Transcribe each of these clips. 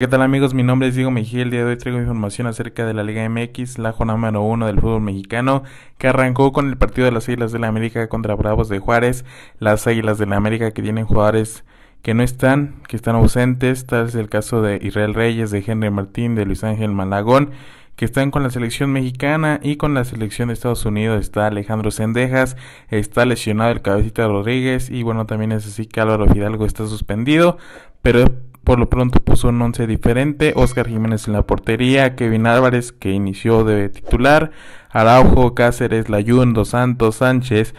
¿Qué tal amigos? Mi nombre es Diego Mejía. El día de hoy traigo información acerca de la Liga MX, la jornada mano uno del fútbol mexicano, que arrancó con el partido de las Águilas de la América contra Bravos de Juárez. Las Águilas de la América que tienen jugadores que no están, que están ausentes, tal es el caso de Israel Reyes, de Henry Martín, de Luis Ángel Malagón, que están con la selección mexicana y con la selección de Estados Unidos está Alejandro Sendejas, está lesionado el cabecita Rodríguez y bueno, también es así que Álvaro Fidalgo está suspendido, pero por lo pronto puso un once diferente, Oscar Jiménez en la portería, Kevin Álvarez que inició de titular, Araujo, Cáceres, Layún, Dos Santos, Sánchez,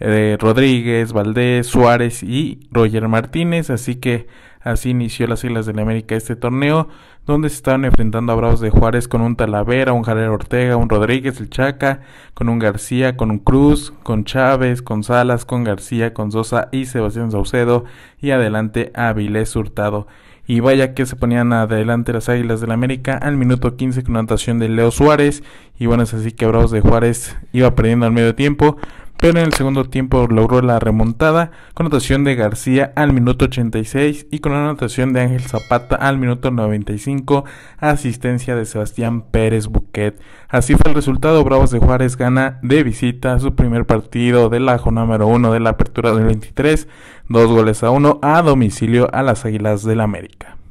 eh, Rodríguez, Valdés, Suárez y Roger Martínez, así que así inició las Islas del la América este torneo, donde se estaban enfrentando a Bravos de Juárez con un Talavera, un Javier Ortega, un Rodríguez, el Chaca, con un García, con un Cruz, con Chávez, con Salas, con García, con Sosa y Sebastián Saucedo y adelante a Vilés Hurtado. Y vaya que se ponían adelante las Águilas del la América al minuto 15 con anotación de Leo Suárez. Y bueno, es así que Bravos de Juárez iba perdiendo al medio tiempo pero en el segundo tiempo logró la remontada con anotación de García al minuto 86 y con anotación de Ángel Zapata al minuto 95, asistencia de Sebastián Pérez Buquet. Así fue el resultado, Bravos de Juárez gana de visita su primer partido de la número 1 de la apertura del 23, dos goles a uno a domicilio a las Águilas del América.